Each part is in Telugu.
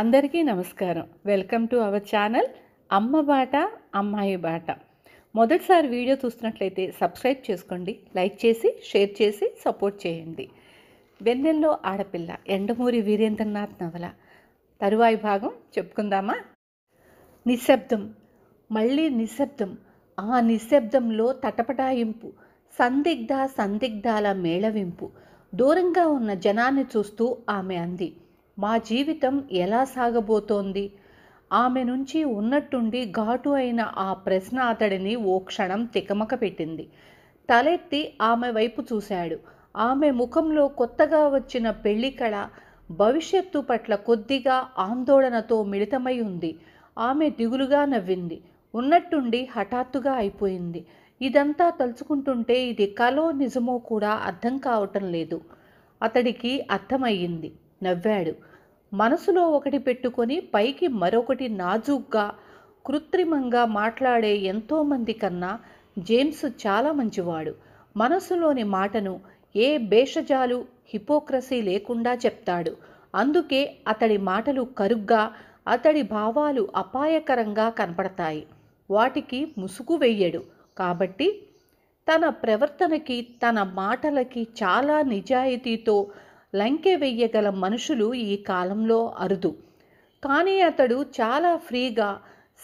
అందరికీ నమస్కారం వెల్కమ్ టు అవర్ ఛానల్ అమ్మ బాట అమ్మాయి బాట మొదటిసారి వీడియో చూస్తున్నట్లయితే సబ్స్క్రైబ్ చేసుకోండి లైక్ చేసి షేర్ చేసి సపోర్ట్ చేయండి వెన్నెల్లో ఆడపిల్ల ఎండమూరి వీరేంద్రనాథ్ నవల తరువాయి భాగం చెప్పుకుందామా నిశ్శబ్దం మళ్ళీ నిశ్శబ్దం ఆ నిశ్శబ్దంలో తటపటాయింపు సందిగ్ధ సందిగ్ధాల మేళవింపు దూరంగా ఉన్న జనాన్ని చూస్తూ ఆమె అంది మా జీవితం ఎలా సాగబోతోంది ఆమె నుంచి ఉన్నట్టుండి ఘాటు అయిన ఆ ప్రశ్న అతడిని ఓ క్షణం తికమక పెట్టింది తలెత్తి ఆమె వైపు చూశాడు ఆమె ముఖంలో కొత్తగా వచ్చిన పెళ్ళికళ భవిష్యత్తు పట్ల కొద్దిగా ఆందోళనతో మిళితమై ఉంది ఆమె దిగులుగా నవ్వింది ఉన్నట్టుండి హఠాత్తుగా అయిపోయింది ఇదంతా తలుచుకుంటుంటే ఇది కలో నిజమో కూడా అర్థం కావటం లేదు అతడికి అర్థమయ్యింది నవ్వాడు మనసులో ఒకటి పెట్టుకొని పైకి మరొకటి నాజూగ్గా కృత్రిమంగా మాట్లాడే ఎంతోమంది కన్నా జేమ్స్ చాలా మంచివాడు మనసులోని మాటను ఏ భేషజాలు హిపోక్రసీ లేకుండా చెప్తాడు అందుకే అతడి మాటలు కరుగ్గా అతడి భావాలు అపాయకరంగా కనపడతాయి వాటికి ముసుగు వెయ్యడు కాబట్టి తన ప్రవర్తనకి తన మాటలకి చాలా నిజాయితీతో లంకె వెయ్యగల మనుషులు ఈ కాలంలో అరుదు కానీ అతడు చాలా ఫ్రీగా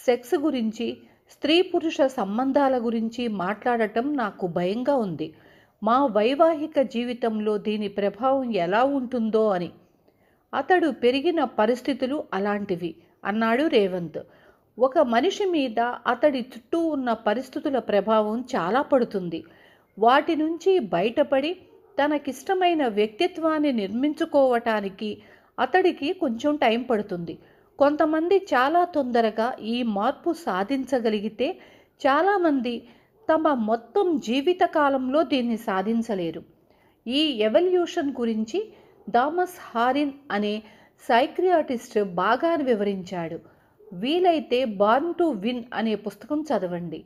సెక్స్ గురించి స్త్రీ పురుష సంబంధాల గురించి మాట్లాడటం నాకు భయంగా ఉంది మా వైవాహిక జీవితంలో దీని ప్రభావం ఎలా ఉంటుందో అని అతడు పెరిగిన పరిస్థితులు అలాంటివి అన్నాడు రేవంత్ ఒక మనిషి మీద అతడి చుట్టూ ఉన్న పరిస్థితుల ప్రభావం చాలా పడుతుంది వాటి నుంచి బయటపడి తనకిష్టమైన వ్యక్తిత్వాన్ని నిర్మించుకోవటానికి అతడికి కొంచెం టైం పడుతుంది కొంతమంది చాలా తొందరగా ఈ మార్పు సాధించగలిగితే చాలామంది తమ మొత్తం జీవితకాలంలో దీన్ని సాధించలేరు ఈ ఎవల్యూషన్ గురించి థామస్ హారిన్ అనే సైక్రియాటిస్ట్ బాగా వివరించాడు వీలైతే బార్న్ టు విన్ అనే పుస్తకం చదవండి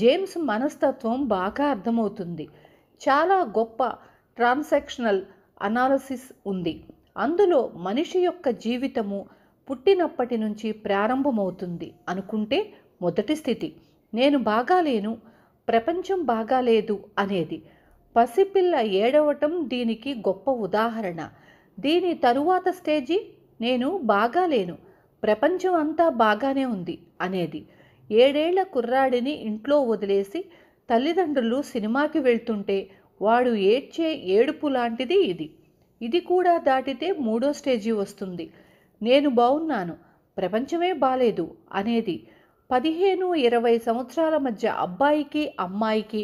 జేమ్స్ మనస్తత్వం బాగా అర్థమవుతుంది చాలా గొప్ప ట్రాన్సాక్షనల్ అనాలసిస్ ఉంది అందులో మనిషి యొక్క జీవితము పుట్టినప్పటి నుంచి ప్రారంభమవుతుంది అనుకుంటే మొదటి స్థితి నేను బాగాలేను ప్రపంచం బాగాలేదు అనేది పసిపిల్ల ఏడవటం దీనికి గొప్ప ఉదాహరణ దీని తరువాత స్టేజి నేను బాగాలేను ప్రపంచం అంతా బాగానే ఉంది అనేది ఏడేళ్ల కుర్రాడిని ఇంట్లో వదిలేసి తల్లిదండ్రులు సినిమాకి వెళ్తుంటే వాడు ఏడ్చే ఏడుపు లాంటిది ఇది ఇది కూడా దాటితే మూడో స్టేజీ వస్తుంది నేను బాగున్నాను ప్రపంచమే బాలేదు అనేది పదిహేను ఇరవై సంవత్సరాల మధ్య అబ్బాయికి అమ్మాయికి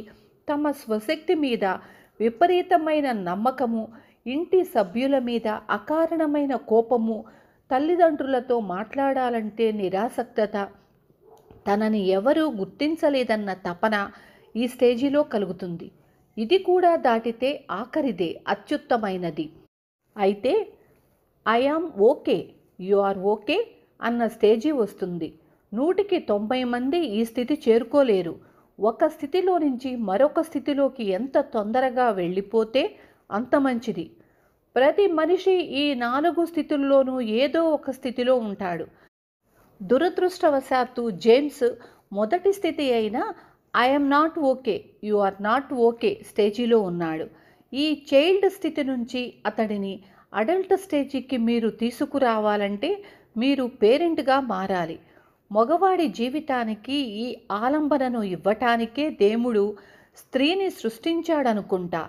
తమ స్వశక్తి మీద విపరీతమైన నమ్మకము ఇంటి సభ్యుల మీద అకారణమైన కోపము తల్లిదండ్రులతో మాట్లాడాలంటే నిరాసక్తత తనని ఎవరూ గుర్తించలేదన్న తపన ఈ స్టేజిలో కలుగుతుంది ఇది కూడా దాటితే ఆఖరిదే అత్యుత్తమైనది అయితే I am okay you are okay అన్న స్టేజీ వస్తుంది నూటికి తొంభై మంది ఈ స్థితి చేరుకోలేరు ఒక స్థితిలో నుంచి మరొక స్థితిలోకి ఎంత తొందరగా వెళ్ళిపోతే అంత మంచిది ప్రతి మనిషి ఈ నాలుగు స్థితుల్లోనూ ఏదో ఒక స్థితిలో ఉంటాడు దురదృష్టవశాత్తు జేమ్స్ మొదటి స్థితి అయిన I'm not okay you are not okay స్టేజీలో ఉన్నాడు ఈ చైల్డ్ స్థితి నుంచి అతడిని అడల్ట్ స్టేజీకి మీరు తీసుకురావాలంటే మీరు పేరెంట్గా మారాలి మగవాడి జీవితానికి ఈ ఆలంబనను ఇవ్వటానికే దేవుడు స్త్రీని సృష్టించాడనుకుంటా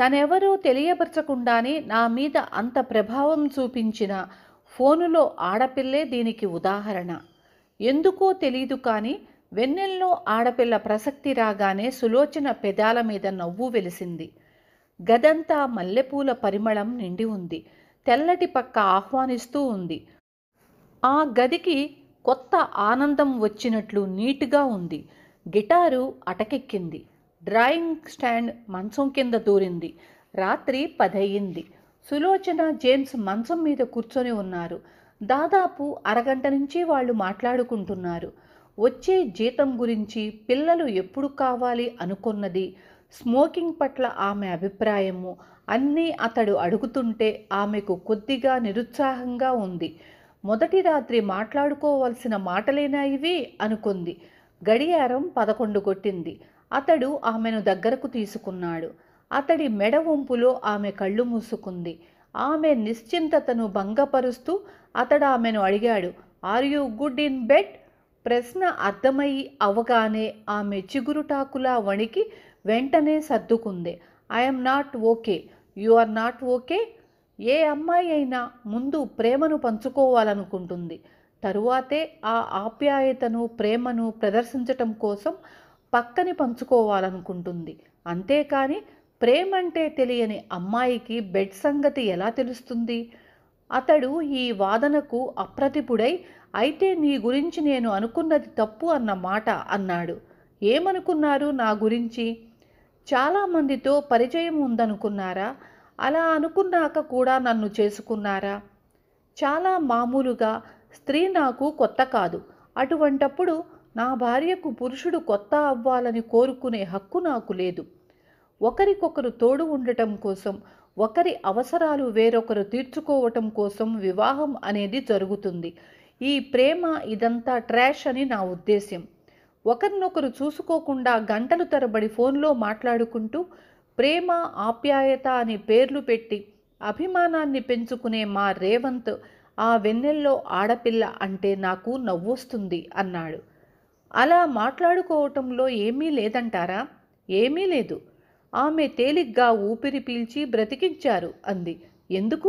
తనెవరో తెలియపరచకుండానే నా మీద అంత ప్రభావం చూపించిన ఫోనులో ఆడపిల్లే దీనికి ఉదాహరణ ఎందుకో తెలియదు కానీ వెన్నెల్లో ఆడపిల్ల ప్రసక్తి రాగానే సులోచన పెదాల మీద నవ్వు వెలిసింది గదంతా మల్లెపూల పరిమళం నిండి ఉంది తెల్లటి పక్క ఆహ్వానిస్తూ ఉంది ఆ గదికి కొత్త ఆనందం వచ్చినట్లు నీట్గా ఉంది గిటారు అటకెక్కింది డ్రాయింగ్ స్టాండ్ మంచం కింద దూరింది రాత్రి పదయ్యింది సులోచన జేమ్స్ మంచం మీద కూర్చొని ఉన్నారు దాదాపు అరగంట నుంచి వాళ్ళు మాట్లాడుకుంటున్నారు వచ్చే జీతం గురించి పిల్లలు ఎప్పుడు కావాలి అనుకున్నది స్మోకింగ్ పట్ల ఆమె అభిప్రాయము అన్నీ అతడు అడుగుతుంటే ఆమెకు కొద్దిగా నిరుత్సాహంగా ఉంది మొదటి రాత్రి మాట్లాడుకోవలసిన మాటలేనా ఇవి అనుకుంది గడియారం పదకొండు కొట్టింది అతడు ఆమెను దగ్గరకు తీసుకున్నాడు అతడి మెడ వంపులో ఆమె కళ్ళు మూసుకుంది ఆమె నిశ్చింతతను భంగపరుస్తూ అతడు ఆమెను అడిగాడు are you good in bed ప్రశ్న అర్థమై అవగానే ఆమె చిగురుటాకులా వణికి వెంటనే సర్దుకుంది I'm not okay you are not okay ఏ అమ్మాయి అయినా ముందు ప్రేమను పంచుకోవాలనుకుంటుంది తరువాతే ఆ ఆప్యాయతను ప్రేమను ప్రదర్శించటం కోసం పక్కని పంచుకోవాలనుకుంటుంది అంతేకాని ప్రేమంటే తెలియని అమ్మాయికి బెడ్ సంగతి ఎలా తెలుస్తుంది అతడు ఈ వాదనకు అప్రతిపుడై అయితే నీ గురించి నేను అనుకున్నది తప్పు అన్న మాట అన్నాడు ఏమనుకున్నారు నా గురించి చాలామందితో పరిచయం ఉందనుకున్నారా అలా అనుకున్నాక కూడా నన్ను చేసుకున్నారా చాలా మామూలుగా స్త్రీ నాకు కొత్త కాదు అటువంటప్పుడు నా భార్యకు పురుషుడు కొత్త అవ్వాలని కోరుకునే హక్కు నాకు లేదు ఒకరికొకరు తోడు ఉండటం కోసం ఒకరి అవసరాలు వేరొకరు తీర్చుకోవటం కోసం వివాహం అనేది జరుగుతుంది ఈ ప్రేమ ఇదంతా ట్రాష్ అని నా ఉద్దేశ్యం ఒకరినొకరు చూసుకోకుండా గంటలు తరబడి ఫోన్లో మాట్లాడుకుంటూ ప్రేమ ఆప్యాయత అని పేర్లు పెట్టి అభిమానాన్ని పెంచుకునే మా రేవంత్ ఆ వెన్నెల్లో ఆడపిల్ల అంటే నాకు నవ్వొస్తుంది అన్నాడు అలా మాట్లాడుకోవటంలో ఏమీ లేదంటారా ఏమీ లేదు ఆమె తేలిగ్గా ఊపిరి పీల్చి బ్రతికించారు అంది ఎందుకు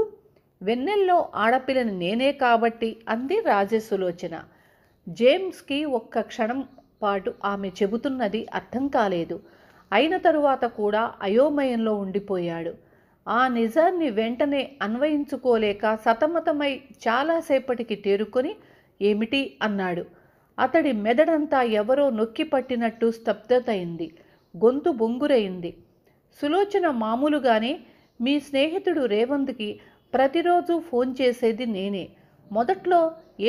వెన్నెల్లో ఆడపిల్లని నేనే కాబట్టి అంది రాజసులోచన జేమ్స్కి ఒక్క క్షణం పాటు ఆమె చెబుతున్నది అర్థం కాలేదు అయిన తరువాత కూడా అయోమయంలో ఉండిపోయాడు ఆ నిజాన్ని వెంటనే అన్వయించుకోలేక సతమతమై చాలాసేపటికి తేరుకొని ఏమిటి అన్నాడు అతడి మెదడంతా ఎవరో నొక్కి పట్టినట్టు స్తబ్దతయింది గొంతు బొంగురైంది సులోచన మామూలుగానే మీ స్నేహితుడు రేవంత్కి ప్రతిరోజు ఫోన్ చేసేది నేనే మొదట్లో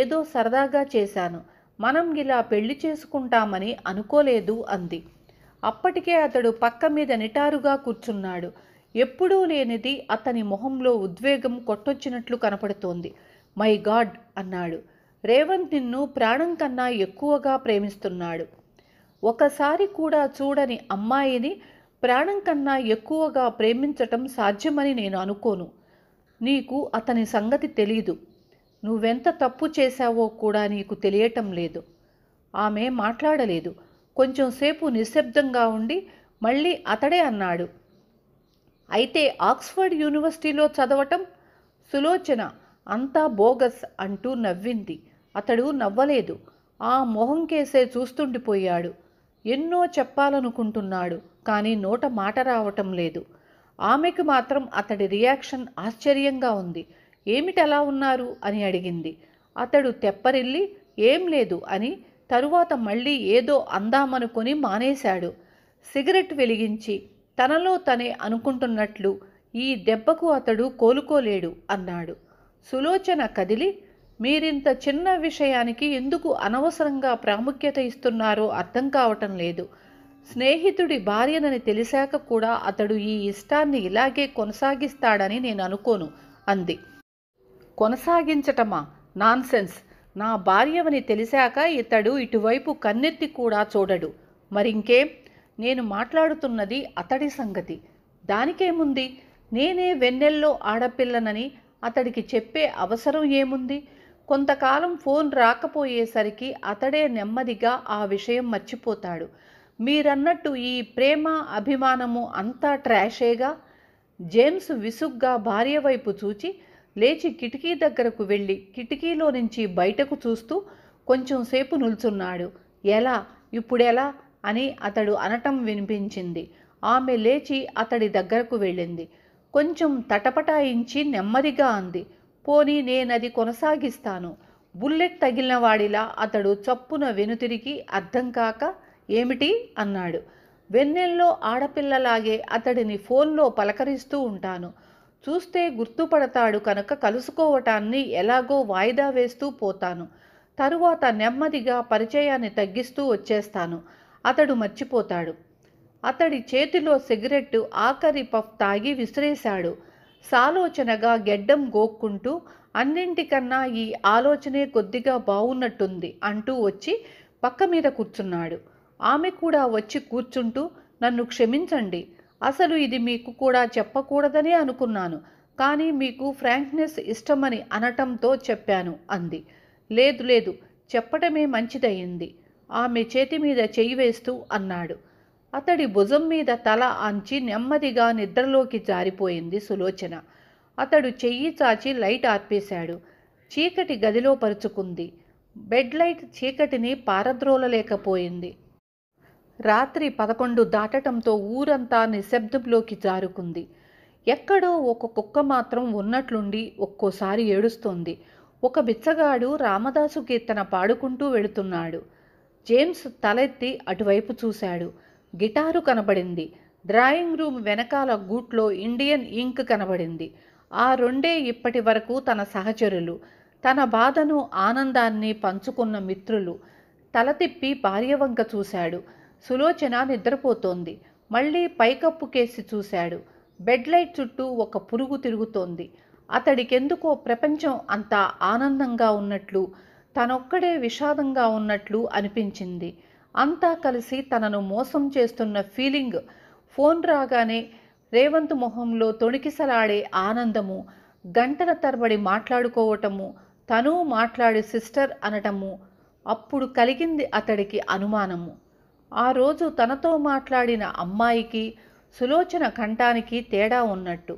ఏదో సరదాగా చేశాను మనం ఇలా పెళ్లి చేసుకుంటామని అనుకోలేదు అంది అప్పటికే అతడు పక్క మీద నిటారుగా కూర్చున్నాడు ఎప్పుడూ లేనిది అతని మొహంలో ఉద్వేగం కొట్టొచ్చినట్లు కనపడుతోంది మై గాడ్ అన్నాడు రేవంత్ నిన్ను ప్రాణం కన్నా ఎక్కువగా ప్రేమిస్తున్నాడు ఒకసారి కూడా చూడని అమ్మాయిని ప్రాణం కన్నా ఎక్కువగా ప్రేమించటం సాధ్యమని నేను అనుకోను నీకు అతని సంగతి తెలీదు నువ్వెంత తప్పు చేశావో కూడా నీకు తెలియటం లేదు ఆమె మాట్లాడలేదు కొంచెంసేపు నిశ్శబ్దంగా ఉండి మళ్ళీ అతడే అన్నాడు అయితే ఆక్స్ఫర్డ్ యూనివర్సిటీలో చదవటం సులోచన అంతా బోగస్ అంటూ నవ్వింది అతడు నవ్వలేదు ఆ మొహం కేసే చూస్తుండిపోయాడు ఎన్నో చెప్పాలనుకుంటున్నాడు కానీ నోట మాట రావటం లేదు ఆమెకు మాత్రం అతడి రియాక్షన్ ఆశ్చర్యంగా ఉంది ఏమిటలా ఉన్నారు అని అడిగింది అతడు తెప్పరిల్లి ఏం లేదు అని తరువాత మళ్ళీ ఏదో అందామనుకొని మానేశాడు సిగరెట్ వెలిగించి తనలో తనే అనుకుంటున్నట్లు ఈ దెబ్బకు అతడు కోలుకోలేడు అన్నాడు సులోచన కదిలి మీరింత చిన్న విషయానికి ఎందుకు అనవసరంగా ప్రాముఖ్యత ఇస్తున్నారో అర్థం కావటం లేదు స్నేహితుడి భార్యనని తెలిసాక కూడా అతడు ఈ ఇష్టాన్ని ఇలాగే కొనసాగిస్తాడని నేను అనుకోను అంది కొనసాగించటమా నాన్సెన్స్ నా భార్యవని తెలిసాక ఇతడు ఇటువైపు కన్నెత్తి కూడా చూడడు మరింకే నేను మాట్లాడుతున్నది అతడి సంగతి దానికేముంది నేనే వెన్నెల్లో ఆడపిల్లనని అతడికి చెప్పే అవసరం ఏముంది కొంతకాలం ఫోన్ రాకపోయేసరికి అతడే నెమ్మదిగా ఆ విషయం మర్చిపోతాడు మీరన్నట్టు ఈ ప్రేమ అభిమానము అంతా ట్రాషేగా జేమ్స్ విసుగ్గా భార్య వైపు చూచి లేచి కిటికీ దగ్గరకు వెళ్ళి కిటికీలో నుంచి బయటకు చూస్తూ కొంచెంసేపు నిల్చున్నాడు ఎలా ఇప్పుడెలా అని అతడు అనటం వినిపించింది ఆమె లేచి అతడి దగ్గరకు వెళ్ళింది కొంచెం తటపటాయించి నెమ్మదిగా అంది పోనీ నేనది కొనసాగిస్తాను బుల్లెట్ తగిలిన వాడిలా అతడు చప్పున వెనుతిరిగి అర్థం కాక ఏమిటి అన్నాడు వెన్నెల్లో ఆడపిల్లలాగే అతడిని ఫోన్లో పలకరిస్తూ ఉంటాను చూస్తే గుర్తుపడతాడు కనుక కలుసుకోవటాన్ని ఎలాగో వాయిదా వేస్తూ పోతాను తరువాత నెమ్మదిగా పరిచయాన్ని తగ్గిస్తూ వచ్చేస్తాను అతడు మర్చిపోతాడు అతడి చేతిలో సిగరెట్టు ఆఖరి పఫ్ తాగి విసిరేశాడు సాలోచనగా గెడ్డం గోక్కుంటూ అన్నింటికన్నా ఈ ఆలోచనే కొద్దిగా బాగున్నట్టుంది అంటూ వచ్చి పక్క మీద కూర్చున్నాడు ఆమె కూడా వచ్చి కూర్చుంటూ నన్ను క్షమించండి అసలు ఇది మీకు కూడా చెప్పకూడదనే అనుకున్నాను కానీ మీకు ఫ్రాంక్నెస్ ఇష్టమని అనటంతో చెప్పాను అంది లేదు లేదు చెప్పటమే మంచిదయ్యింది ఆమె చేతి మీద చేయి వేస్తూ అన్నాడు అతడి భుజం మీద తల ఆంచి నెమ్మదిగా నిద్రలోకి జారిపోయింది సులోచన అతడు చెయ్యి చాచి లైట్ ఆర్పేశాడు చీకటి గదిలో పరుచుకుంది బెడ్ లైట్ చీకటిని పారద్రోలలేకపోయింది రాత్రి పదకొండు దాటటంతో ఊరంతా నిశ్శబ్దంలోకి జారుకుంది ఎక్కడో ఒక కుక్క మాత్రం ఉన్నట్లుండి ఒక్కోసారి ఏడుస్తోంది ఒక బిచ్చగాడు రామదాసు కీర్తన పాడుకుంటూ వెళుతున్నాడు జేమ్స్ తలెత్తి అటువైపు చూశాడు గిటారు కనబడింది డ్రాయింగ్ రూమ్ వెనకాల గూట్లో ఇండియన్ ఇంక్ కనబడింది ఆ రెండే ఇప్పటి వరకు తన సహచరులు తన బాధను ఆనందాన్ని పంచుకున్న మిత్రులు తల తిప్పి భార్యవంక చూశాడు సులోచన నిద్రపోతోంది మళ్ళీ పైకప్పు కేసి చూశాడు బెడ్ లైట్ చుట్టూ ఒక పురుగు తిరుగుతోంది అతడికెందుకో ప్రపంచం అంతా ఆనందంగా ఉన్నట్లు తనొక్కడే విషాదంగా ఉన్నట్లు అనిపించింది అంతా కలిసి తనను మోసం చేస్తున్న ఫీలింగ్ ఫోన్ రాగానే రేవంత్ మొహంలో తొణికిసలాడే ఆనందము గంటల తరబడి మాట్లాడుకోవటము తను మాట్లాడే సిస్టర్ అనటము అప్పుడు కలిగింది అతడికి అనుమానము ఆ రోజు తనతో మాట్లాడిన అమ్మాయికి సులోచన కంఠానికి తేడా ఉన్నట్టు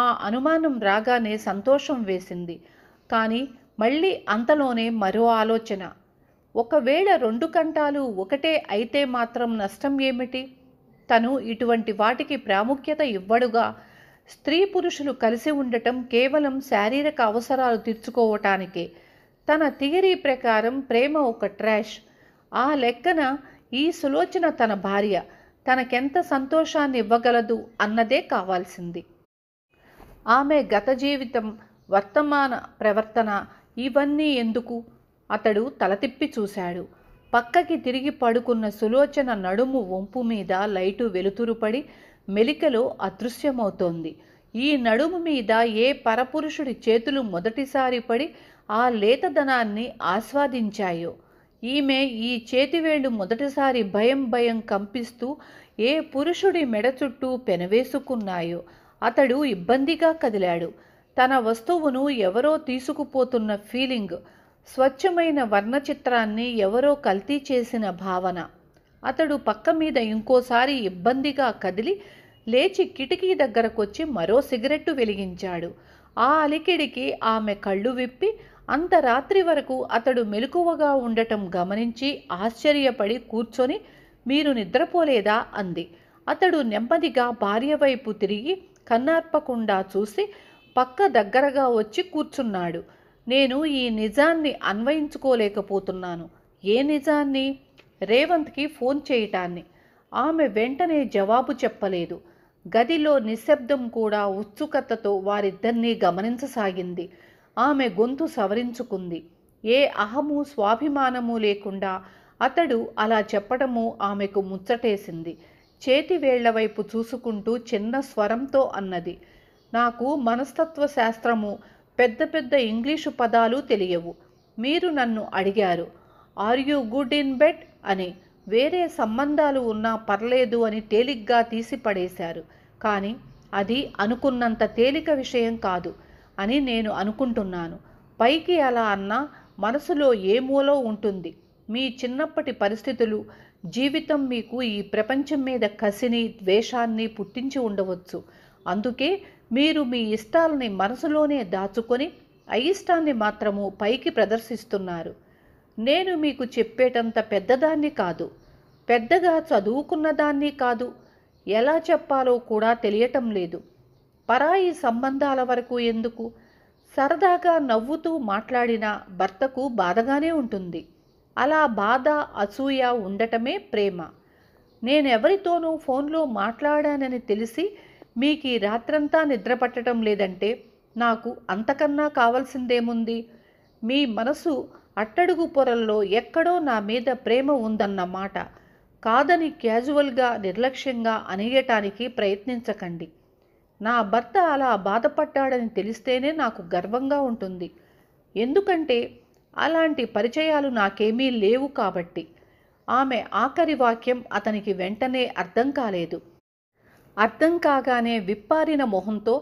ఆ అనుమానం రాగానే సంతోషం వేసింది కానీ మళ్ళీ అంతలోనే మరో ఆలోచన ఒకవేళ రెండు కంఠాలు ఒకటే అయితే మాత్రం నష్టం ఏమిటి తను ఇటువంటి వాటికి ప్రాముఖ్యత ఇవ్వడుగా స్త్రీ పురుషులు కలిసి ఉండటం కేవలం శారీరక అవసరాలు తీర్చుకోవటానికే తన థియరీ ప్రకారం ప్రేమ ఒక ట్రాష్ ఆ లెక్కన ఈ సులోచన తన భార్య తనకెంత సంతోషాన్ని ఇవ్వగలదు అన్నదే కావాల్సింది ఆమె గత జీవితం వర్తమాన ప్రవర్తన ఇవన్నీ ఎందుకు అతడు తల తిప్పి చూశాడు పక్కకి తిరిగి పడుకున్న సులోచన నడుము వంపు మీద లైటు వెలుతురుపడి మెలికలో అదృశ్యమవుతోంది ఈ నడుము మీద ఏ పరపురుషుడి చేతులు మొదటిసారి పడి ఆ లేతదనాన్ని ఆస్వాదించాయో ఈమె ఈ చేతివేళ్లు మొదటిసారి భయం భయం కంపిస్తూ ఏ పురుషుడి మెడ చుట్టూ పెనవేసుకున్నాయో అతడు ఇబ్బందిగా కదిలాడు తన వస్తువును ఎవరో తీసుకుపోతున్న ఫీలింగ్ స్వచ్ఛమైన వర్ణచిత్రాన్ని ఎవరో కల్తీ చేసిన భావన అతడు పక్క మీద ఇంకోసారి ఇబ్బందిగా కదిలి లేచి కిటికీ దగ్గరకొచ్చి మరో సిగరెట్టు వెలిగించాడు ఆ అలికిడికి ఆమె కళ్ళు విప్పి అంత రాత్రి వరకు అతడు మెలకువగా ఉండటం గమనించి ఆశ్చర్యపడి కూర్చొని మీరు నిద్రపోలేదా అంది అతడు నెమ్మదిగా భార్య వైపు తిరిగి కన్నార్పకుండా చూసి పక్క దగ్గరగా వచ్చి కూర్చున్నాడు నేను ఈ నిజాన్ని అన్వయించుకోలేకపోతున్నాను ఏ నిజాన్ని రేవంత్కి ఫోన్ చేయటాన్ని ఆమె వెంటనే జవాబు చెప్పలేదు గదిలో నిశ్శబ్దం కూడా ఉత్సుకతతో వారిద్దరినీ గమనించసాగింది ఆమె గొంతు సవరించుకుంది ఏ అహము స్వాభిమానము లేకుండా అతడు అలా చెప్పడము ఆమెకు ముచ్చటేసింది వేళ్ల వైపు చూసుకుంటూ చిన్న స్వరంతో అన్నది నాకు మనస్తత్వ శాస్త్రము పెద్ద పెద్ద ఇంగ్లీషు పదాలు తెలియవు మీరు నన్ను అడిగారు are you good in bed అని వేరే సంబంధాలు ఉన్నా పర్లేదు అని తేలిగ్గా తీసిపడేశారు కానీ అది అనుకున్నంత తేలిక విషయం కాదు అని నేను అనుకుంటున్నాను పైకి అలా అన్నా మనసులో ఏ మూలో ఉంటుంది మీ చిన్నప్పటి పరిస్థితులు జీవితం మీకు ఈ ప్రపంచం మీద కసిని ద్వేషాన్ని పుట్టించి ఉండవచ్చు అందుకే మీరు మీ ఇష్టాలని మనసులోనే దాచుకొని అయిష్టాన్ని మాత్రము పైకి ప్రదర్శిస్తున్నారు నేను మీకు చెప్పేటంత పెద్దదాన్ని కాదు పెద్దగా చదువుకున్నదాన్ని కాదు ఎలా చెప్పాలో కూడా తెలియటం లేదు పరాయి సంబంధాల వరకు ఎందుకు సరదాగా నవ్వుతూ మాట్లాడిన భర్తకు బాధగానే ఉంటుంది అలా బాధ అసూయ ఉండటమే ప్రేమ నేనెవరితోనూ ఫోన్లో మాట్లాడానని తెలిసి మీకు ఈ రాత్రంతా నిద్రపట్టడం లేదంటే నాకు అంతకన్నా కావాల్సిందేముంది మీ మనసు అట్టడుగు పొరల్లో ఎక్కడో నా మీద ప్రేమ ఉందన్నమాట కాదని క్యాజువల్గా నిర్లక్ష్యంగా అనియటానికి ప్రయత్నించకండి నా భర్త అలా బాధపడ్డాడని తెలిస్తేనే నాకు గర్వంగా ఉంటుంది ఎందుకంటే అలాంటి పరిచయాలు నాకేమీ లేవు కాబట్టి ఆమె ఆఖరి వాక్యం అతనికి వెంటనే అర్థం కాలేదు అర్థం కాగానే విప్పారిన మొహంతో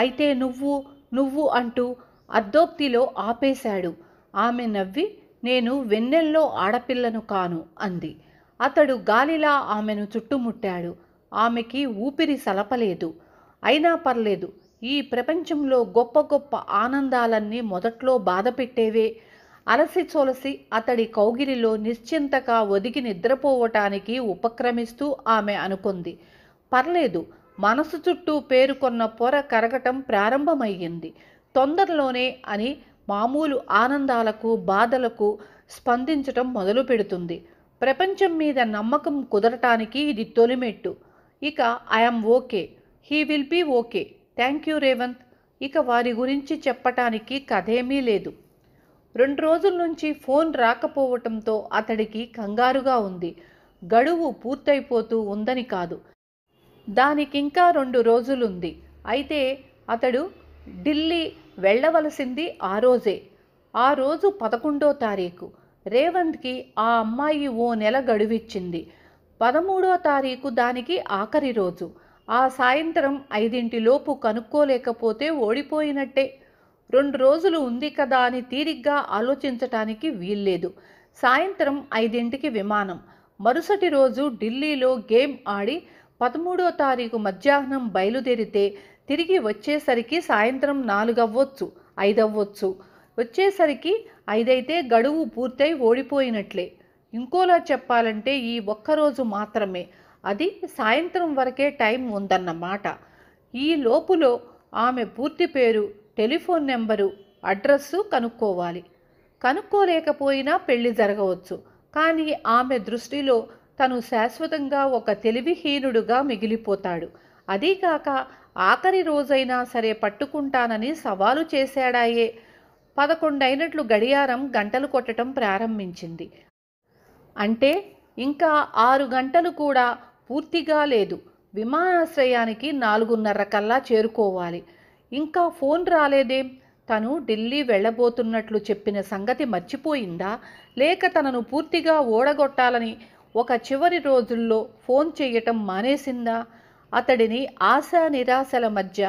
అయితే నువ్వు నువ్వు అంటూ అర్ధోక్తిలో ఆపేశాడు ఆమె నవ్వి నేను వెన్నెల్లో ఆడపిల్లను కాను అంది అతడు గాలిలా ఆమెను చుట్టుముట్టాడు ఆమెకి ఊపిరి సలపలేదు అయినా పర్లేదు ఈ ప్రపంచంలో గొప్ప గొప్ప ఆనందాలన్నీ మొదట్లో బాధ పెట్టేవే అలసి చొలసి అతడి కౌగిలిలో నిశ్చింతగా ఒదిగి నిద్రపోవటానికి ఉపక్రమిస్తూ ఆమె అనుకుంది పర్లేదు మనసు చుట్టూ పేరుకొన్న పొర కరగటం ప్రారంభమయ్యింది తొందరలోనే అని మామూలు ఆనందాలకు బాధలకు స్పందించటం మొదలు పెడుతుంది ప్రపంచం మీద నమ్మకం కుదరటానికి ఇది తొలిమెట్టు ఇక I'm okay he will be okay thank you Revanth ఇక వారి గురించి చెప్పటానికి కథేమీ లేదు రెండు రోజుల నుంచి ఫోన్ రాకపోవటంతో అతడికి కంగారుగా ఉంది గడువు పూర్తయిపోతూ ఉందని కాదు దానికింకా రెండు రోజులుంది అయితే అతడు ఢిల్లీ వెళ్ళవలసింది ఆ రోజే ఆ రోజు పదకొండో తారీఖు రేవంత్కి ఆ అమ్మాయి ఓ నెల గడువిచ్చింది పదమూడో తారీఖు దానికి ఆఖరి రోజు ఆ సాయంత్రం ఐదింటిలోపు కనుక్కోలేకపోతే ఓడిపోయినట్టే రెండు రోజులు ఉంది కదా అని తీరిగ్గా ఆలోచించటానికి వీల్లేదు సాయంత్రం ఐదింటికి విమానం మరుసటి రోజు ఢిల్లీలో గేమ్ ఆడి పదమూడో తారీఖు మధ్యాహ్నం బయలుదేరితే తిరిగి వచ్చేసరికి సాయంత్రం నాలుగవ్వచ్చు ఐదవ్వచ్చు వచ్చేసరికి ఐదైతే గడువు పూర్తయి ఓడిపోయినట్లే ఇంకోలా చెప్పాలంటే ఈ ఒక్కరోజు మాత్రమే అది సాయంత్రం వరకే టైం ఉందన్నమాట ఈ లోపులో ఆమె పూర్తి పేరు టెలిఫోన్ నెంబరు అడ్రస్సు కనుక్కోవాలి కనుక్కోలేకపోయినా పెళ్లి జరగవచ్చు కానీ ఆమె దృష్టిలో తను శాశ్వతంగా ఒక తెలివిహీనుడుగా మిగిలిపోతాడు అదీకాక ఆఖరి రోజైనా సరే పట్టుకుంటానని సవాలు చేశాడాయే పదకొండైనట్లు గడియారం గంటలు కొట్టడం ప్రారంభించింది అంటే ఇంకా ఆరు గంటలు కూడా పూర్తిగా లేదు విమానాశ్రయానికి నాలుగున్నర కల్లా చేరుకోవాలి ఇంకా ఫోన్ రాలేదేం తను ఢిల్లీ వెళ్ళబోతున్నట్లు చెప్పిన సంగతి మర్చిపోయిందా లేక తనను పూర్తిగా ఓడగొట్టాలని ఒక చివరి రోజుల్లో ఫోన్ చేయటం మానేసిందా అతడిని ఆశా నిరాశల మధ్య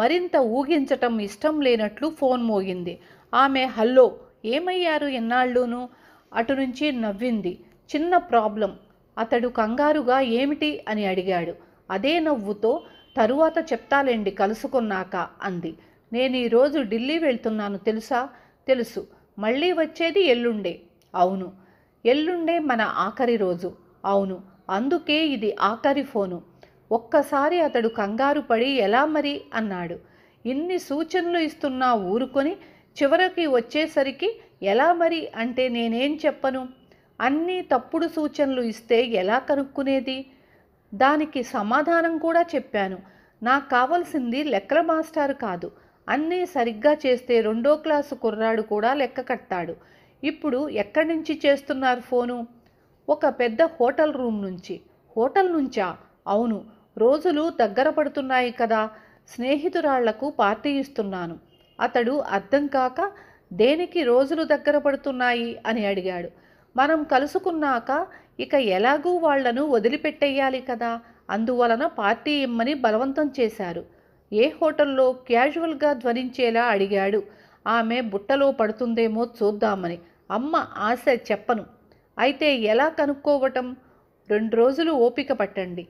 మరింత ఊగించటం ఇష్టం లేనట్లు ఫోన్ మోగింది ఆమె హల్లో ఏమయ్యారు ఎన్నాళ్ళూను అటు నుంచి నవ్వింది చిన్న ప్రాబ్లం అతడు కంగారుగా ఏమిటి అని అడిగాడు అదే నవ్వుతో తరువాత చెప్తాలేండి కలుసుకున్నాక అంది నేను ఈరోజు ఢిల్లీ వెళ్తున్నాను తెలుసా తెలుసు మళ్ళీ వచ్చేది ఎల్లుండే అవును ఎల్లుండే మన ఆఖరి రోజు అవును అందుకే ఇది ఆఖరి ఫోను ఒక్కసారి అతడు కంగారు పడి ఎలా మరి అన్నాడు ఇన్ని సూచనలు ఇస్తున్నా ఊరుకొని చివరికి వచ్చేసరికి ఎలా మరి అంటే నేనేం చెప్పను అన్ని తప్పుడు సూచనలు ఇస్తే ఎలా కనుక్కునేది దానికి సమాధానం కూడా చెప్పాను నాకు కావలసింది లెక్కల మాస్టారు కాదు అన్నీ సరిగ్గా చేస్తే రెండో క్లాసు కుర్రాడు కూడా లెక్క కట్టాడు ఇప్పుడు ఎక్కడి నుంచి చేస్తున్నారు ఫోను ఒక పెద్ద హోటల్ రూమ్ నుంచి హోటల్ నుంచా అవును రోజులు దగ్గర పడుతున్నాయి కదా స్నేహితురాళ్లకు పార్టీ ఇస్తున్నాను అతడు అర్థం కాక దేనికి రోజులు దగ్గర పడుతున్నాయి అని అడిగాడు మనం కలుసుకున్నాక ఇక ఎలాగూ వాళ్లను వదిలిపెట్టేయాలి కదా అందువలన పార్టీ ఇమ్మని బలవంతం చేశారు ఏ హోటల్లో క్యాజువల్గా ధ్వనించేలా అడిగాడు ఆమె బుట్టలో పడుతుందేమో చూద్దామని అమ్మ ఆశ చెప్పను అయితే ఎలా కనుక్కోవటం రెండు రోజులు ఓపిక పట్టండి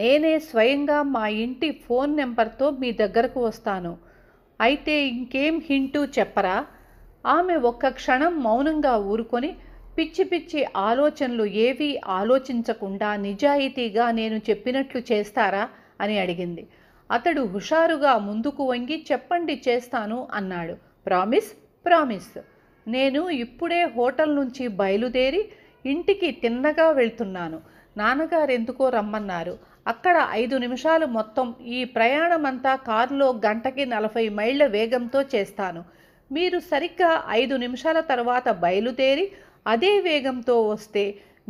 నేనే స్వయంగా మా ఇంటి ఫోన్ నెంబర్తో మీ దగ్గరకు వస్తాను అయితే ఇంకేం హింటూ చెప్పరా ఆమె ఒక్క క్షణం మౌనంగా ఊరుకొని పిచ్చి పిచ్చి ఆలోచనలు ఏవీ ఆలోచించకుండా నిజాయితీగా నేను చెప్పినట్లు చేస్తారా అని అడిగింది అతడు హుషారుగా ముందుకు వంగి చెప్పండి చేస్తాను అన్నాడు ప్రామిస్ ప్రామిస్ నేను ఇప్పుడే హోటల్ నుంచి బయలుదేరి ఇంటికి తిన్నగా వెళ్తున్నాను నాన్నగారు ఎందుకో రమ్మన్నారు అక్కడ ఐదు నిమిషాలు మొత్తం ఈ ప్రయాణమంతా కారులో గంటకి నలభై మైళ్ళ వేగంతో చేస్తాను మీరు సరిగ్గా ఐదు నిమిషాల తర్వాత బయలుదేరి అదే వేగంతో వస్తే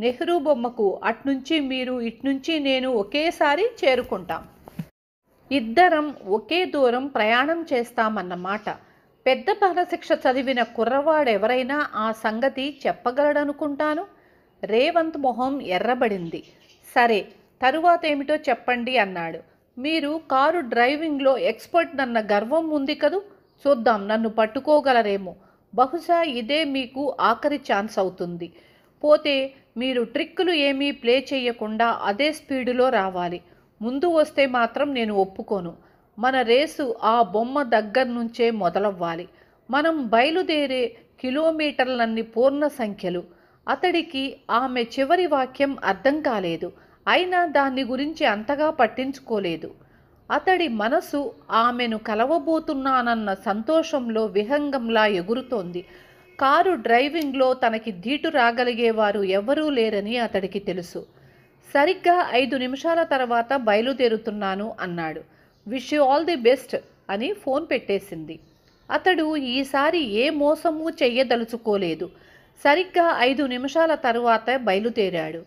నెహ్రూ బొమ్మకు అట్నుంచి మీరు ఇట్నుంచి నేను ఒకేసారి చేరుకుంటాం ఇద్దరం ఒకే దూరం ప్రయాణం చేస్తామన్నమాట పెద్ద పరశిక్ష చదివిన కుర్రవాడెవరైనా ఆ సంగతి చెప్పగలడనుకుంటాను రేవంత్ మొహం ఎర్రబడింది సరే తరువాత ఏమిటో చెప్పండి అన్నాడు మీరు కారు డ్రైవింగ్లో ఎక్స్పర్ట్ నన్న గర్వం ఉంది కదూ చూద్దాం నన్ను పట్టుకోగలరేమో బహుశా ఇదే మీకు ఆఖరి ఛాన్స్ అవుతుంది పోతే మీరు ట్రిక్కులు ఏమీ ప్లే చేయకుండా అదే స్పీడులో రావాలి ముందు వస్తే మాత్రం నేను ఒప్పుకోను మన రేసు ఆ బొమ్మ దగ్గర నుంచే మొదలవ్వాలి మనం బయలుదేరే కిలోమీటర్లన్నీ పూర్ణ సంఖ్యలు అతడికి ఆమె చివరి వాక్యం అర్థం కాలేదు అయినా దాన్ని గురించి అంతగా పట్టించుకోలేదు అతడి మనసు ఆమెను కలవబోతున్నానన్న సంతోషంలో విహంగంలా ఎగురుతోంది కారు డ్రైవింగ్లో తనకి ధీటు రాగలిగేవారు ఎవరూ లేరని అతడికి తెలుసు సరిగ్గా ఐదు నిమిషాల తర్వాత బయలుదేరుతున్నాను అన్నాడు wish you all the best అని ఫోన్ పెట్టేసింది అతడు ఈసారి ఏ మోసము చెయ్యదలుచుకోలేదు సరిగ్గా ఐదు నిమిషాల తరువాత బయలుదేరాడు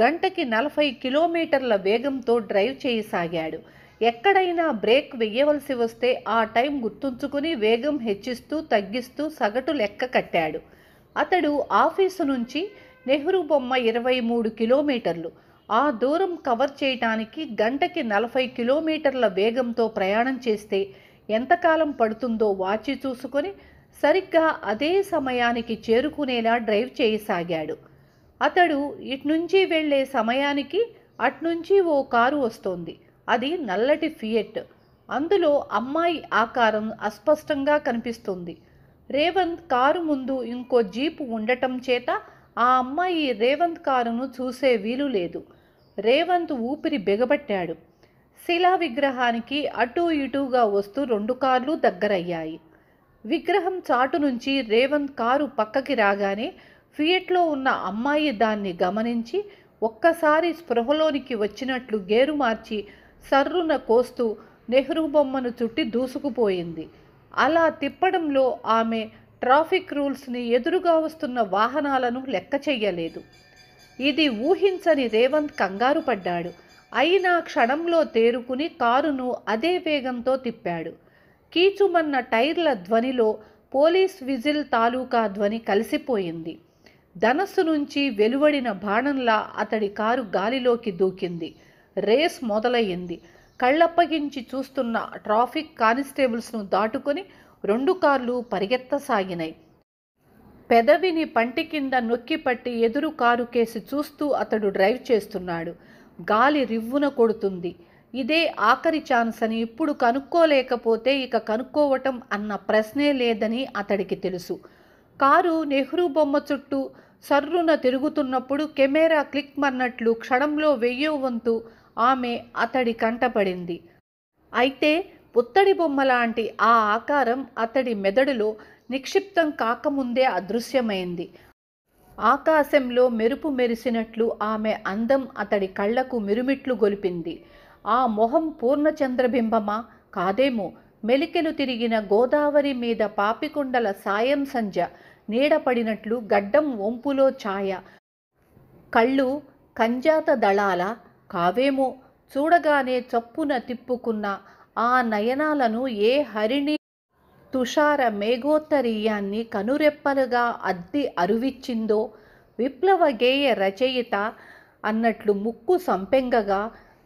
గంటకి నలభై కిలోమీటర్ల వేగంతో డ్రైవ్ చేయసాగాడు ఎక్కడైనా బ్రేక్ వేయవలసి వస్తే ఆ టైం గుర్తుంచుకుని వేగం హెచ్చిస్తూ తగ్గిస్తూ సగటు లెక్క కట్టాడు అతడు ఆఫీసు నుంచి నెహ్రూ బొమ్మ ఇరవై మూడు కిలోమీటర్లు ఆ దూరం కవర్ చేయటానికి గంటకి నలభై కిలోమీటర్ల వేగంతో ప్రయాణం చేస్తే ఎంతకాలం పడుతుందో వాచి చూసుకొని సరిగ్గా అదే సమయానికి చేరుకునేలా డ్రైవ్ చేయసాగాడు అతడు ఇట్నుంచి వెళ్లే సమయానికి అట్నుంచి ఓ కారు వస్తోంది అది నల్లటి ఫియట్ అందులో అమ్మాయి ఆకారం అస్పష్టంగా కనిపిస్తుంది రేవంత్ కారు ముందు ఇంకో జీపు ఉండటం చేత ఆ అమ్మాయి రేవంత్ కారును చూసే వీలు లేదు రేవంత్ ఊపిరి బెగబట్టాడు శిలా విగ్రహానికి అటూ ఇటూగా వస్తూ రెండు కార్లు దగ్గరయ్యాయి విగ్రహం చాటు నుంచి రేవంత్ కారు పక్కకి రాగానే ఫియట్లో ఉన్న అమ్మాయి దాన్ని గమనించి ఒక్కసారి స్పృహలోనికి వచ్చినట్లు గేరు మార్చి సర్రున కోస్తూ నెహ్రూ బొమ్మను చుట్టి దూసుకుపోయింది అలా తిప్పడంలో ఆమె ట్రాఫిక్ రూల్స్ని ఎదురుగా వస్తున్న వాహనాలను లెక్క చెయ్యలేదు ఇది ఊహించని రేవంత్ కంగారు పడ్డాడు అయినా క్షణంలో తేరుకుని కారును అదే వేగంతో తిప్పాడు కీచుమన్న టైర్ల ధ్వనిలో పోలీస్ విజిల్ తాలూకా ధ్వని కలిసిపోయింది ధనస్సు నుంచి వెలువడిన బాణంలా అతడి కారు గాలిలోకి దూకింది రేస్ మొదలయ్యింది కళ్ళప్పగించి చూస్తున్న ట్రాఫిక్ కానిస్టేబుల్స్ను దాటుకొని రెండు కార్లు పరిగెత్తసాగినాయి పెదవిని పంటి కింద నొక్కిపట్టి ఎదురు కారు కేసి చూస్తూ అతడు డ్రైవ్ చేస్తున్నాడు గాలి రివ్వున కొడుతుంది ఇదే ఆఖరి ఛాన్స్ అని ఇప్పుడు కనుక్కోలేకపోతే ఇక కనుక్కోవటం అన్న ప్రశ్నే లేదని అతడికి తెలుసు కారు నెహ్రూ బొమ్మ చుట్టూ సర్రున తిరుగుతున్నప్పుడు కెమెరా క్లిక్ మన్నట్లు క్షణంలో వెయ్యో వంతు ఆమె అతడి కంటపడింది అయితే పుత్తడి బొమ్మలాంటి ఆ ఆకారం అతడి మెదడులో నిక్షిప్తం కాకముందే అదృశ్యమైంది ఆకాశంలో మెరుపు మెరిసినట్లు ఆమె అందం అతడి కళ్లకు మిరుమిట్లు గొలిపింది ఆ మొహం పూర్ణచంద్రబింబమా కాదేమో మెలికెలు తిరిగిన గోదావరి మీద పాపికొండల సాయం సంజ నీడపడినట్లు గడ్డం వంపులో ఛాయ కళ్ళు కంజాత దళాల కావేమో చూడగానే చప్పున తిప్పుకున్న ఆ నయనాలను ఏ హరిణి తుషార మేఘోత్తరీయాన్ని కనురెప్పలుగా అద్ది అరువిచ్చిందో విప్లవ గేయ రచయిత అన్నట్లు ముక్కు సంపెంగగా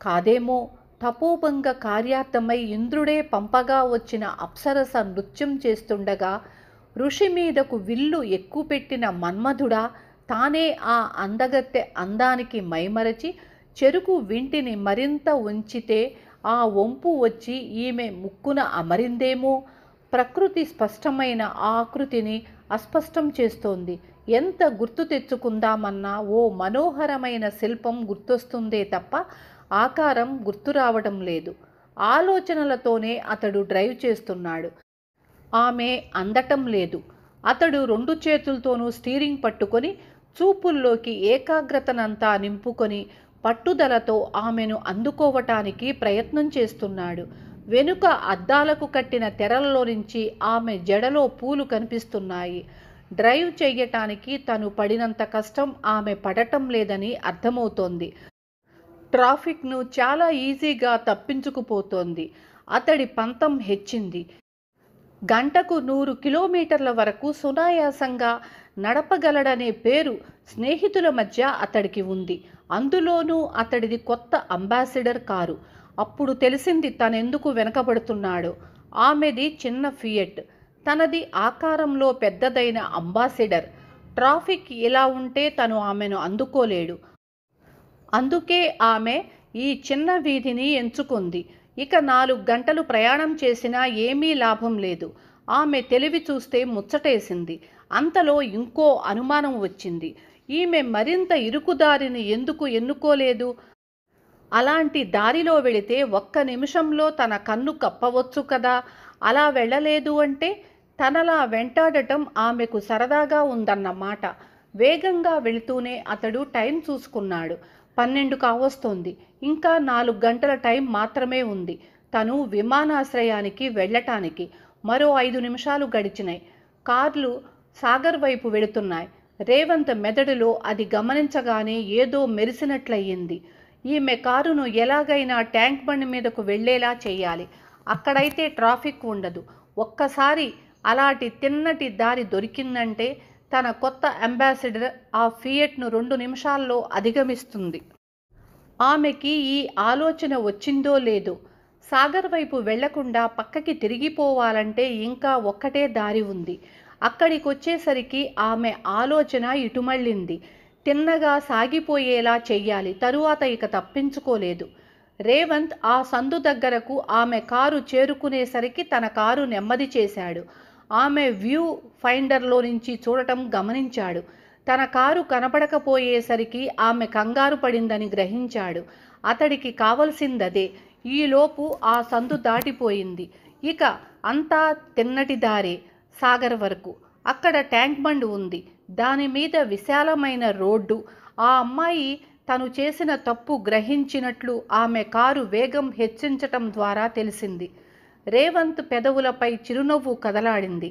కాదేమో తపోభంగ కార్యార్థమై ఇంద్రుడే పంపగా వచ్చిన అప్సరస నృత్యం చేస్తుండగా ఋషి మీదకు విల్లు ఎక్కుపెట్టిన మన్మధుడా తానే ఆ అందగత్తె అందానికి మైమరచి చెరుకు వింటిని మరింత ఉంచితే ఆ వంపు వచ్చి ఈమె ముక్కున అమరిందేమో ప్రకృతి స్పష్టమైన ఆకృతిని అస్పష్టం చేస్తోంది ఎంత గుర్తు తెచ్చుకుందామన్నా ఓ మనోహరమైన శిల్పం గుర్తొస్తుందే తప్ప ఆకారం గుర్తు లేదు ఆలోచనలతోనే అతడు డ్రైవ్ చేస్తున్నాడు ఆమె అందటం లేదు అతడు రెండు చేతులతోనూ స్టీరింగ్ పట్టుకొని చూపుల్లోకి ఏకాగ్రతనంతా నింపుకొని పట్టుదలతో ఆమెను అందుకోవటానికి ప్రయత్నం చేస్తున్నాడు వెనుక అద్దాలకు కట్టిన తెరలలో నుంచి ఆమె జడలో పూలు కనిపిస్తున్నాయి డ్రైవ్ చేయటానికి తను పడినంత కష్టం ఆమె పడటం లేదని అర్థమవుతోంది ట్రాఫిక్ను చాలా ఈజీగా తప్పించుకుపోతోంది అతడి పంతం హెచ్చింది గంటకు నూరు కిలోమీటర్ల వరకు సునాయాసంగా నడపగలడనే పేరు స్నేహితుల మధ్య అతడికి ఉంది అందులోనూ అతడిది కొత్త అంబాసిడర్ కారు అప్పుడు తెలిసింది తనెందుకు వెనకబడుతున్నాడు ఆమెది చిన్న ఫియట్ తనది ఆకారంలో పెద్దదైన అంబాసిడర్ ట్రాఫిక్ ఇలా ఉంటే తను ఆమెను అందుకోలేడు అందుకే ఆమె ఈ చిన్న వీధిని ఎంచుకుంది ఇక నాలుగు గంటలు ప్రయాణం చేసినా ఏమీ లాభం లేదు ఆమె తెలివి చూస్తే ముచ్చటేసింది అంతలో ఇంకో అనుమానం వచ్చింది ఈమె మరింత ఇరుకుదారిని ఎందుకు ఎన్నుకోలేదు అలాంటి దారిలో వెళితే ఒక్క నిమిషంలో తన కన్ను కప్పవచ్చు కదా అలా వెళ్ళలేదు అంటే తనలా వెంటాడటం ఆమెకు సరదాగా ఉందన్నమాట వేగంగా వెళుతూనే అతడు టైం చూసుకున్నాడు పన్నెండు కావస్తోంది ఇంకా నాలుగు గంటల టైం మాత్రమే ఉంది తను విమానాశ్రయానికి వెళ్ళటానికి మరో ఐదు నిమిషాలు గడిచినాయి కార్లు సాగర్ వైపు వెళుతున్నాయి రేవంత్ మెదడులో అది గమనించగానే ఏదో మెరిసినట్లయింది ఈమె కారును ఎలాగైనా ట్యాంక్ బండి మీదకు వెళ్లేలా చేయాలి అక్కడైతే ట్రాఫిక్ ఉండదు ఒక్కసారి అలాంటి తిన్నటి దారి దొరికిందంటే తన కొత్త అంబాసిడర్ ఆ ఫియట్ను రెండు నిమిషాల్లో అధిగమిస్తుంది ఆమెకి ఈ ఆలోచన వచ్చిందో లేదో సాగర్ వైపు వెళ్లకుండా పక్కకి తిరిగిపోవాలంటే ఇంకా ఒక్కటే దారి ఉంది అక్కడికి వచ్చేసరికి ఆమె ఆలోచన ఇటుమళ్ళింది తిన్నగా సాగిపోయేలా చెయ్యాలి తరువాత ఇక తప్పించుకోలేదు రేవంత్ ఆ సందు దగ్గరకు ఆమె కారు చేరుకునేసరికి తన కారు నెమ్మది చేశాడు ఆమె వ్యూ ఫైండర్లో నుంచి చూడటం గమనించాడు తన కారు కనపడకపోయేసరికి ఆమె కంగారు పడిందని గ్రహించాడు అతడికి కావలసిందదే ఈలోపు ఆ సందు దాటిపోయింది ఇక అంతా తిన్నటి దారే సాగర్ వరకు అక్కడ ట్యాంక్ బండ్ ఉంది దాని మీద విశాలమైన రోడ్డు ఆ అమ్మాయి తను చేసిన తప్పు గ్రహించినట్లు ఆమె కారు వేగం హెచ్చించటం ద్వారా తెలిసింది రేవంత్ పెదవులపై చిరునవ్వు కదలాడింది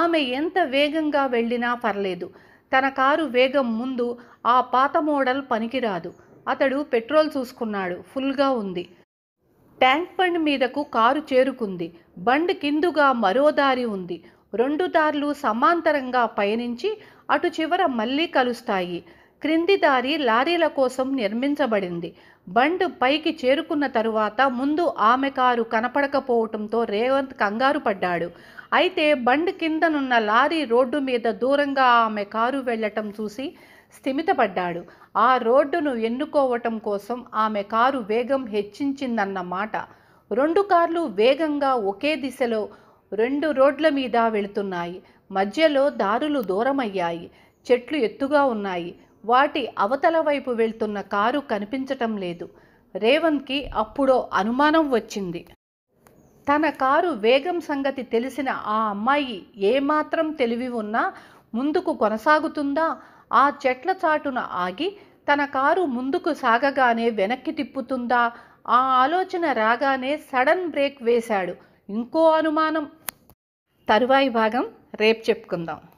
ఆమె ఎంత వేగంగా వెళ్ళినా పర్లేదు తన కారు వేగం ముందు ఆ పాత మోడల్ పనికిరాదు అతడు పెట్రోల్ చూసుకున్నాడు ఫుల్గా ఉంది ట్యాంక్ బండ్ మీదకు కారు చేరుకుంది బండ్ కిందుగా మరో దారి ఉంది రెండు దారులు సమాంతరంగా పయనించి అటు చివర మళ్ళీ కలుస్తాయి క్రింది దారి లారీల కోసం నిర్మించబడింది బండ్ పైకి చేరుకున్న తరువాత ముందు ఆమె కారు కనపడకపోవటంతో రేవంత్ కంగారు పడ్డాడు అయితే బండ్ కిందనున్న లారీ రోడ్డు మీద దూరంగా ఆమె కారు వెళ్ళటం చూసి స్థిమితపడ్డాడు ఆ రోడ్డును ఎన్నుకోవటం కోసం ఆమె కారు వేగం హెచ్చించిందన్న మాట రెండు కార్లు వేగంగా ఒకే దిశలో రెండు రోడ్ల మీద వెళుతున్నాయి మధ్యలో దారులు దూరమయ్యాయి చెట్లు ఎత్తుగా ఉన్నాయి వాటి అవతల వైపు వెళ్తున్న కారు కనిపించటం లేదు రేవంత్కి అప్పుడో అనుమానం వచ్చింది తన కారు వేగం సంగతి తెలిసిన ఆ అమ్మాయి ఏమాత్రం తెలివి ఉన్నా ముందుకు కొనసాగుతుందా ఆ చెట్ల చాటున ఆగి తన కారు ముందుకు సాగగానే వెనక్కి తిప్పుతుందా ఆ ఆలోచన రాగానే సడన్ బ్రేక్ వేశాడు ఇంకో అనుమానం తరువాయి భాగం రేపు చెప్పుకుందాం